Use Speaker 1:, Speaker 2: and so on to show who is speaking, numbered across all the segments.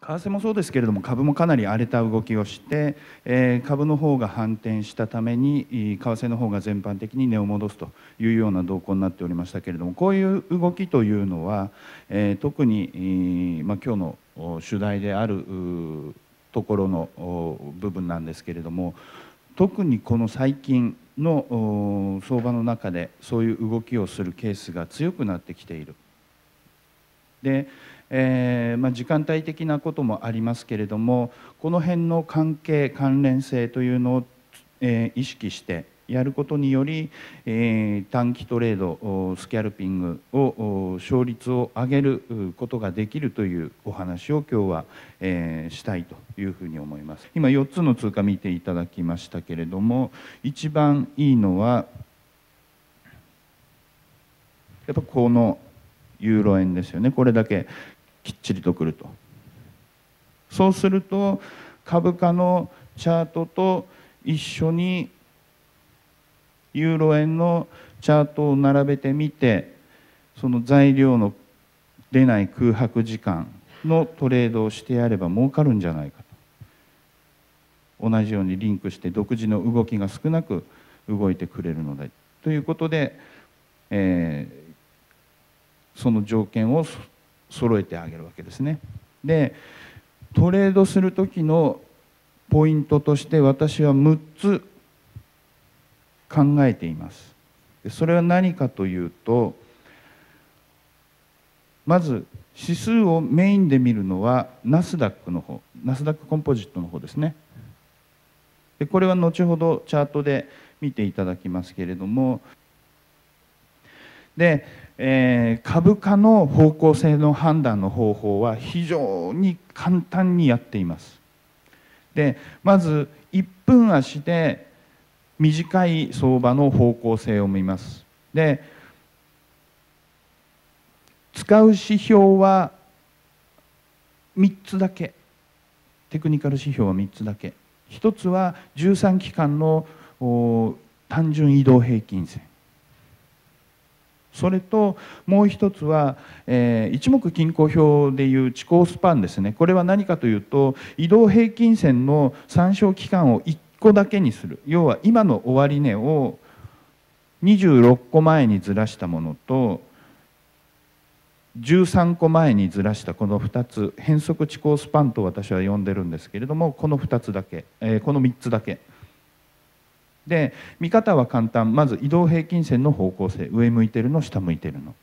Speaker 1: 為替もそうですけれども株もかなり荒れた動きをして、え株の方が反転したために為替の方が全般的に値を戻すというような動向になっておりましたけれどもこういう動きというのは、え特に、ま今日の主題であるところの部分なんですけれども特にこの最近の相場の中でそういう動きをするケースが強くなってきている。で、えー、まあ、時間帯的なこともありますけれどもこの辺の関係関連性というのを、えー、意識してやることにより、えー、短期トレードスキャルピングを勝率を上げることができるというお話を今日は、えー、したいというふうに思います今4つの通貨見ていただきましたけれども一番いいのはやっぱこのユーロ円ですよねこれだけきっちりとくるとそうすると株価のチャートと一緒にユーロ円のチャートを並べてみてその材料の出ない空白時間のトレードをしてやれば儲かるんじゃないかと同じようにリンクして独自の動きが少なく動いてくれるのでということで、えー、その条件を揃えてあげるわけですね。でトレードする時のポイントとして私は6つ考えています。それは何かというとまず指数をメインで見るのはナスダックの方ナスダックコンポジットの方ですね。でこれは後ほどチャートで見ていただきますけれどもでえー、株価の方向性の判断の方法は非常に簡単にやっています。でまず1分足で短い相場の方向性を見ます。で使う指標は3つだけテクニカル指標は3つだけ1つは13期間の単純移動平均線それともう一つは、えー、一目均衡表でいう地高スパンですねこれは何かというと移動平均線の参照期間を1個だけにする要は今の終値を26個前にずらしたものと13個前にずらしたこの2つ変則地高スパンと私は呼んでるんですけれどもこの2つだけ、えー、この3つだけ。で見方は簡単まず移動平均線の方向性上向いてるの下向いてるの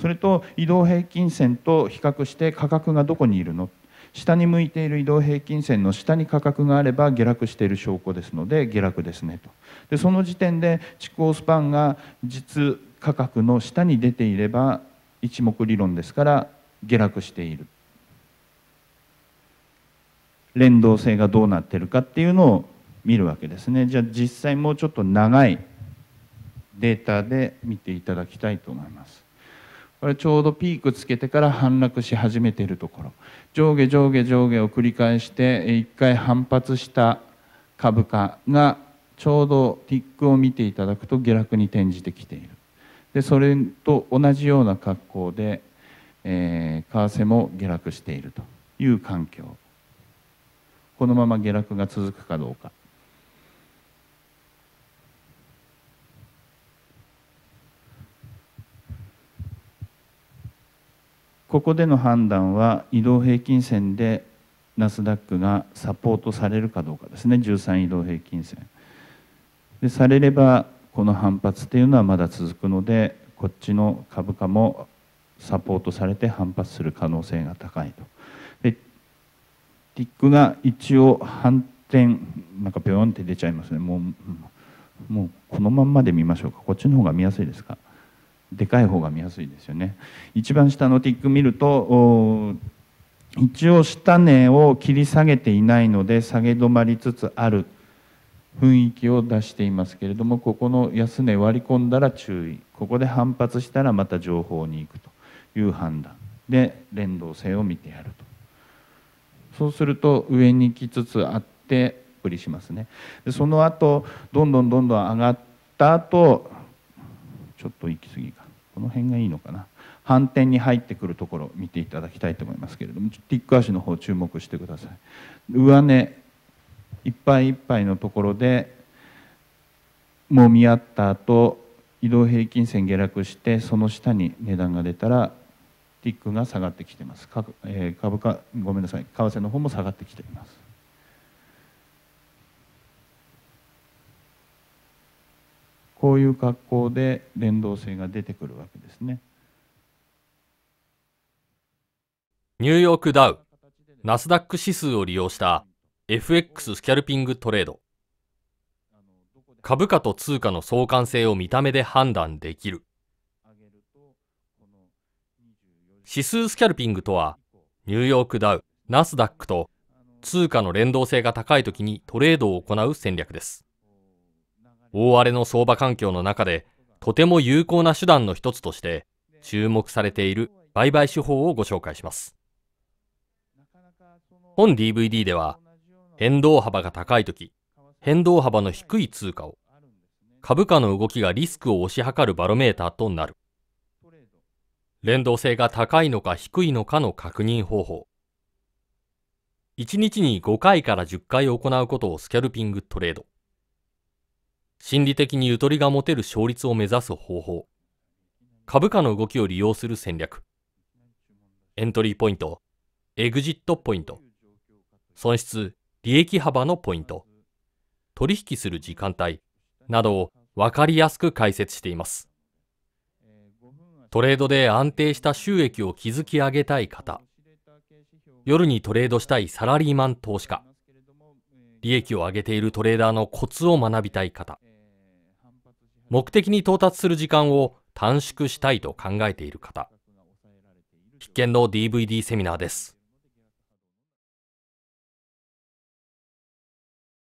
Speaker 1: それと移動平均線と比較して価格がどこにいるの下に向いている移動平均線の下に価格があれば下落している証拠ですので下落ですねとでその時点で蓄光スパンが実価格の下に出ていれば一目理論ですから下落している連動性がどうなってるかっていうのを見るわけですねじゃあ実際もうちょっと長いデータで見ていただきたいと思いますこれちょうどピークつけてから反落し始めているところ上下上下上下を繰り返して1回反発した株価がちょうどティックを見ていただくと下落に転じてきているでそれと同じような格好で、えー、為替も下落しているという環境このまま下落が続くかどうかここでの判断は移動平均線でナスダックがサポートされるかどうかですね13移動平均線でされればこの反発っていうのはまだ続くのでこっちの株価もサポートされて反発する可能性が高いとでティックが一応反転なんかビョンって出ちゃいますねもうもうこのまんまで見ましょうかこっちの方が見やすいですかでかい方が見やすいですよね一番下のティック見ると一応下根を切り下げていないので下げ止まりつつある雰囲気を出していますけれどもここの安値割り込んだら注意ここで反発したらまた情報に行くという判断で連動性を見てやるとそうすると上に来つつあって売りしますねでその後どんどんどんどん上がった後ちょっと行き過ぎかこの辺がいいのかな反転に入ってくるところ見ていただきたいと思いますけれどもちょっとティック足の方注目してください上根いっぱいいっぱいのところでもみ合った後移動平均線下落してその下に値段が出たらティックが下がってきてます、えー、株価ごめんなさい為替の方も下がってきていますこういう格好で連動性が出てくるわけですね
Speaker 2: ニューヨークダウナスダック指数を利用した FX スキャルピングトレード株価と通貨の相関性を見た目で判断できる指数スキャルピングとはニューヨークダウナスダックと通貨の連動性が高いときにトレードを行う戦略です大荒れの相場環境の中で、とても有効な手段の一つとして、注目されている売買手法をご紹介します。本 DVD では、変動幅が高いとき、変動幅の低い通貨を、株価の動きがリスクを押し量るバロメーターとなる。連動性が高いのか低いのかの確認方法。1日に5回から10回行うことをスキャルピングトレード。心理的にゆとりが持てる勝率を目指す方法、株価の動きを利用する戦略、エントリーポイント、エグジットポイント、損失、利益幅のポイント、取引する時間帯などを分かりやすく解説しています。トレードで安定した収益を築き上げたい方、夜にトレードしたいサラリーマン投資家、利益を上げているトレーダーのコツを学びたい方、目的に到達する時間を短縮したいと考えている方必見の DVD セミナーです